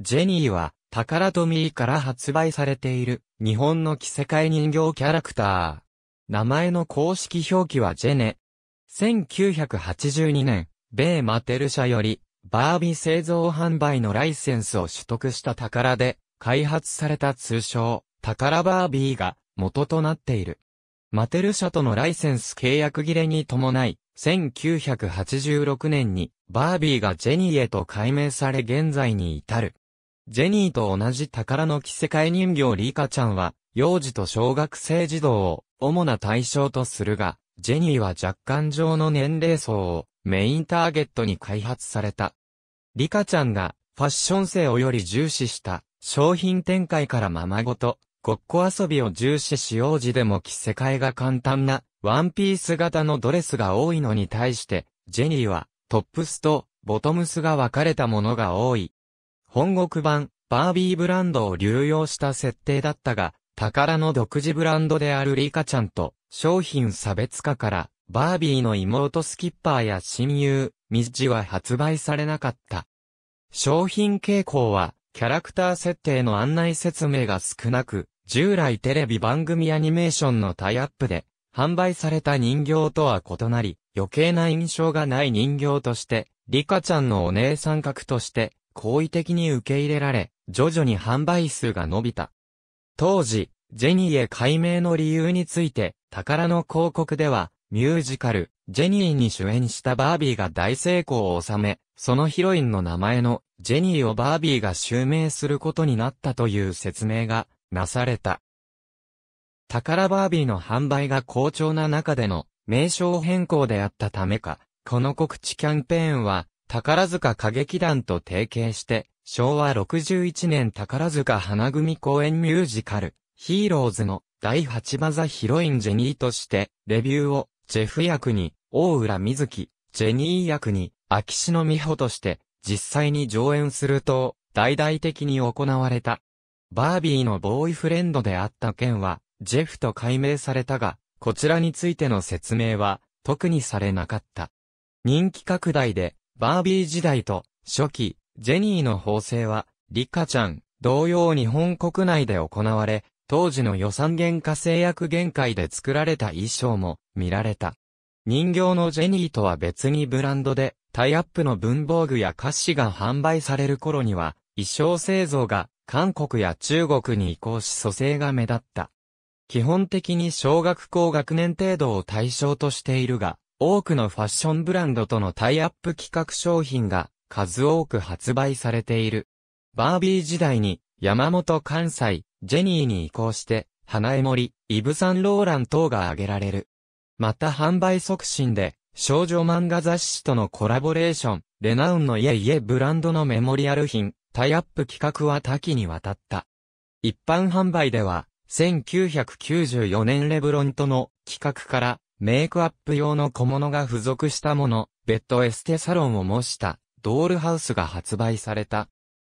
ジェニーは、タカラトミーから発売されている、日本の着せ替え人形キャラクター。名前の公式表記はジェネ。1982年、米マテル社より、バービー製造販売のライセンスを取得したタカラで、開発された通称、タカラバービーが元となっている。マテル社とのライセンス契約切れに伴い、1986年に、バービーがジェニーへと改名され現在に至る。ジェニーと同じ宝の着せ替え人形リカちゃんは、幼児と小学生児童を主な対象とするが、ジェニーは若干上の年齢層をメインターゲットに開発された。リカちゃんがファッション性をより重視した商品展開からままごと、ごっこ遊びを重視し幼児でも着せ替えが簡単なワンピース型のドレスが多いのに対して、ジェニーはトップスとボトムスが分かれたものが多い本国版、バービーブランドを流用した設定だったが、宝の独自ブランドであるリカちゃんと、商品差別化から、バービーの妹スキッパーや親友、ミッジは発売されなかった。商品傾向は、キャラクター設定の案内説明が少なく、従来テレビ番組アニメーションのタイアップで、販売された人形とは異なり、余計な印象がない人形として、リカちゃんのお姉さん格として、好意的に受け入れられ、徐々に販売数が伸びた。当時、ジェニーへ改名の理由について、宝の広告では、ミュージカル、ジェニーに主演したバービーが大成功を収め、そのヒロインの名前のジェニーをバービーが襲名することになったという説明がなされた。宝バービーの販売が好調な中での名称変更であったためか、この告知キャンペーンは宝塚歌劇団と提携して、昭和61年宝塚花組公演ミュージカル、ヒーローズの第8話ザヒロインジェニーとして、レビューを、ジェフ役に、大浦瑞希、ジェニー役に、秋篠美穂として、実際に上演すると、大々的に行われた。バービーのボーイフレンドであった件は、ジェフと解明されたが、こちらについての説明は、特にされなかった。人気拡大で、バービー時代と、初期、ジェニーの縫製は、リカちゃん、同様日本国内で行われ、当時の予算減価制約限界で作られた衣装も見られた。人形のジェニーとは別にブランドで、タイアップの文房具や菓子が販売される頃には、衣装製造が韓国や中国に移行し蘇生が目立った。基本的に小学校学年程度を対象としているが、多くのファッションブランドとのタイアップ企画商品が数多く発売されている。バービー時代に山本関西、ジェニーに移行して、花江森、イブ・サンローラン等が挙げられる。また販売促進で、少女漫画雑誌とのコラボレーション、レナウンのイエイエブランドのメモリアル品、タイアップ企画は多岐にわたった。一般販売では、1994年レブロンとの企画からメイクアップ用の小物が付属したもの、ベッドエステサロンを模したドールハウスが発売された。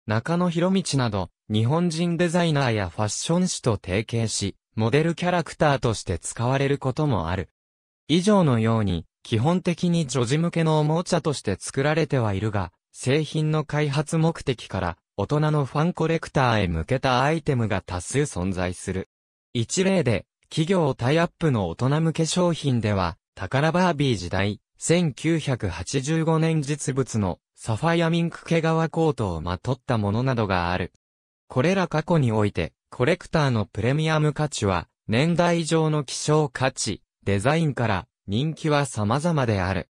中野博道など、日本人デザイナーやファッション誌と提携し、モデルキャラクターとして使われることもある。以上のように、基本的に女児向けのおもちゃとして作られてはいるが、製品の開発目的から、大人のファンコレクターへ向けたアイテムが多数存在する。一例で、企業タイアップの大人向け商品では、タカラバービー時代、1985年実物のサファイアミンク毛皮コートをまとったものなどがある。これら過去において、コレクターのプレミアム価値は、年代上の希少価値、デザインから人気は様々である。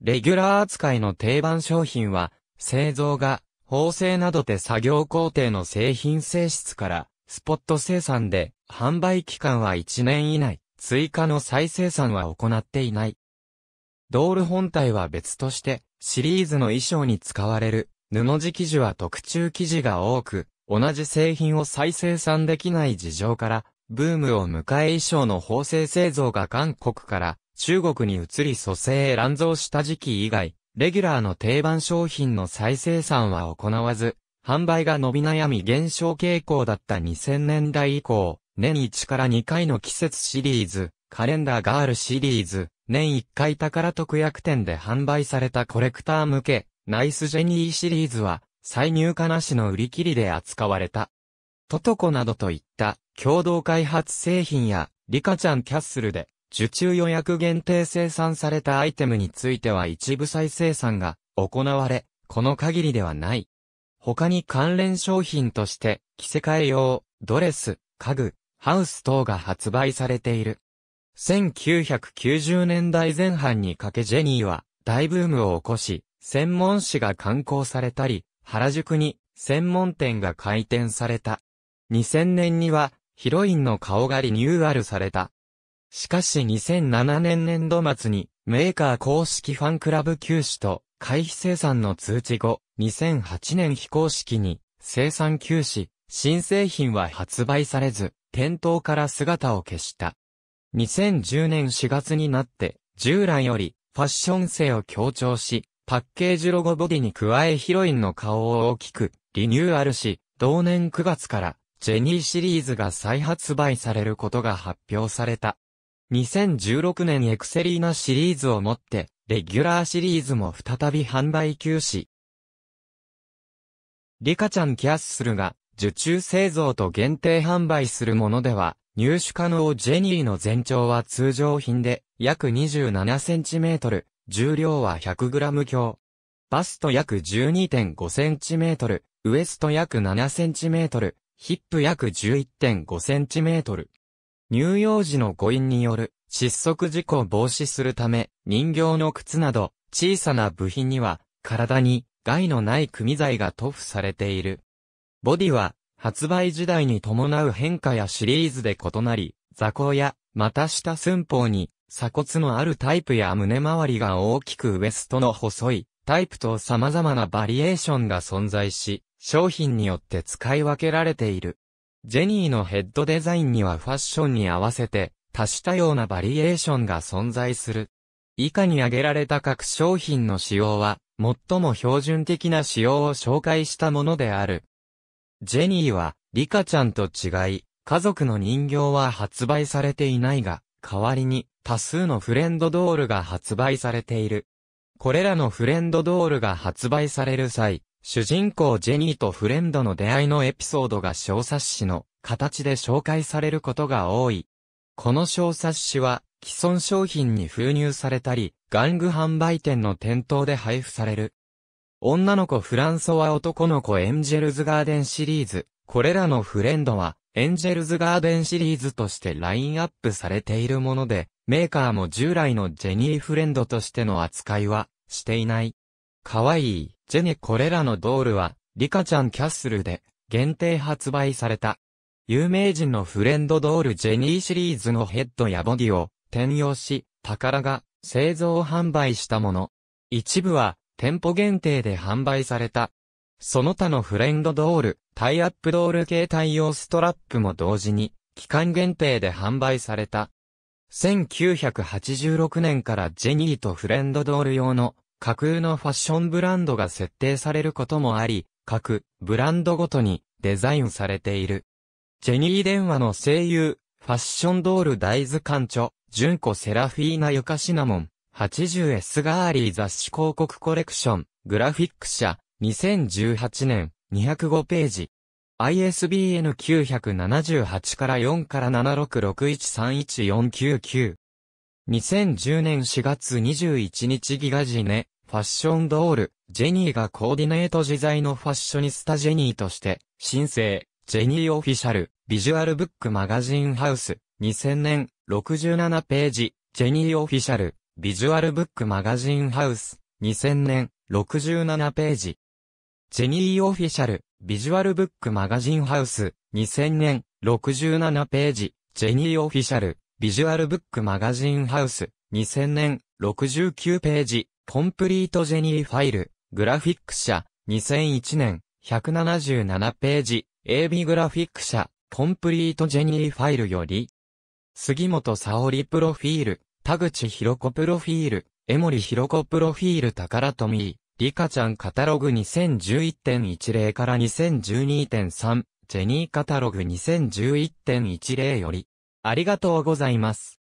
レギュラー扱いの定番商品は、製造が、縫製などで作業工程の製品性質から、スポット生産で、販売期間は1年以内、追加の再生産は行っていない。ドール本体は別として、シリーズの衣装に使われる、布地生地は特注生地が多く、同じ製品を再生産できない事情から、ブームを迎え衣装の縫製製造が韓国から中国に移り蘇生へ乱造した時期以外、レギュラーの定番商品の再生産は行わず、販売が伸び悩み減少傾向だった2000年代以降、年1から2回の季節シリーズ、カレンダーガールシリーズ、年1回宝特約店で販売されたコレクター向け、ナイスジェニーシリーズは、再入荷なしの売り切りで扱われた。トトコなどといった共同開発製品や、リカちゃんキャッスルで、受注予約限定生産されたアイテムについては一部再生産が行われ、この限りではない。他に関連商品として、着せ替え用、ドレス、家具、ハウス等が発売されている。1990年代前半にかけジェニーは大ブームを起こし、専門誌が刊行されたり、原宿に専門店が開店された。2000年にはヒロインの顔がリニューアルされた。しかし2007年年度末にメーカー公式ファンクラブ休止と回避生産の通知後、2008年非公式に生産休止、新製品は発売されず、店頭から姿を消した。2010年4月になって、従来よりファッション性を強調し、パッケージロゴボディに加えヒロインの顔を大きくリニューアルし、同年9月からジェニーシリーズが再発売されることが発表された。2016年エクセリーナシリーズをもって、レギュラーシリーズも再び販売休止。リカちゃんキャッスルが、受注製造と限定販売するものでは、入手可能ジェニーの全長は通常品で、約 27cm、重量は 100g 強。バスト約 12.5cm、ウエスト約 7cm、ヒップ約 11.5cm。乳幼児の誤飲による失速事故を防止するため、人形の靴など、小さな部品には、体に害のない組材が塗布されている。ボディは、発売時代に伴う変化やシリーズで異なり、座高や、股下寸法に、鎖骨のあるタイプや胸周りが大きくウエストの細いタイプと様々なバリエーションが存在し、商品によって使い分けられている。ジェニーのヘッドデザインにはファッションに合わせて、多種多様なバリエーションが存在する。以下に挙げられた各商品の仕様は、最も標準的な仕様を紹介したものである。ジェニーは、リカちゃんと違い、家族の人形は発売されていないが、代わりに、多数のフレンドドールが発売されている。これらのフレンドドールが発売される際、主人公ジェニーとフレンドの出会いのエピソードが小冊子の形で紹介されることが多い。この小冊子は既存商品に封入されたり、玩具販売店の店頭で配布される。女の子フランソワ男の子エンジェルズガーデンシリーズ、これらのフレンドは、エンジェルズガーデンシリーズとしてラインアップされているもので、メーカーも従来のジェニーフレンドとしての扱いは、していない。かわいい、ジェネこれらのドールは、リカちゃんキャッスルで、限定発売された。有名人のフレンドドールジェニーシリーズのヘッドやボディを、転用し、宝が製造販売したもの。一部は店舗限定で販売された。その他のフレンドドール、タイアップドール系対応ストラップも同時に期間限定で販売された。1986年からジェニーとフレンドドール用の架空のファッションブランドが設定されることもあり、各ブランドごとにデザインされている。ジェニー電話の声優、ファッションドール大図鑑著、純子セラフィーナユカシナモン、80エスガーリー雑誌広告コレクション、グラフィック社、2018年、205ページ。ISBN 978から4から766131499。2010年4月21日ギガジネ、ファッションドール、ジェニーがコーディネート自在のファッショニスタジェニーとして、新生、ジェニーオフィシャル、ビジュアルブックマガジンハウス、2000年、67ページ、ジェニーオフィシャル、ビジュアルブックマガジンハウス、2000年、67ページ。ジェニーオフィシャル、ビジュアルブックマガジンハウス、2000年、67ページ、ジェニーオフィシャル、ビジュアルブックマガジンハウス、2000年、69ページ、コンプリートジェニーファイル、グラフィック社、2001年、177ページ、AB グラフィック社、コンプリートジェニーファイルより、杉本沙織プロフィール、田口博子プロフィール、江森博子プロフィール宝富井、リカちゃんカタログ2011.10から2012.3、ジェニーカタログ2011.10より、ありがとうございます。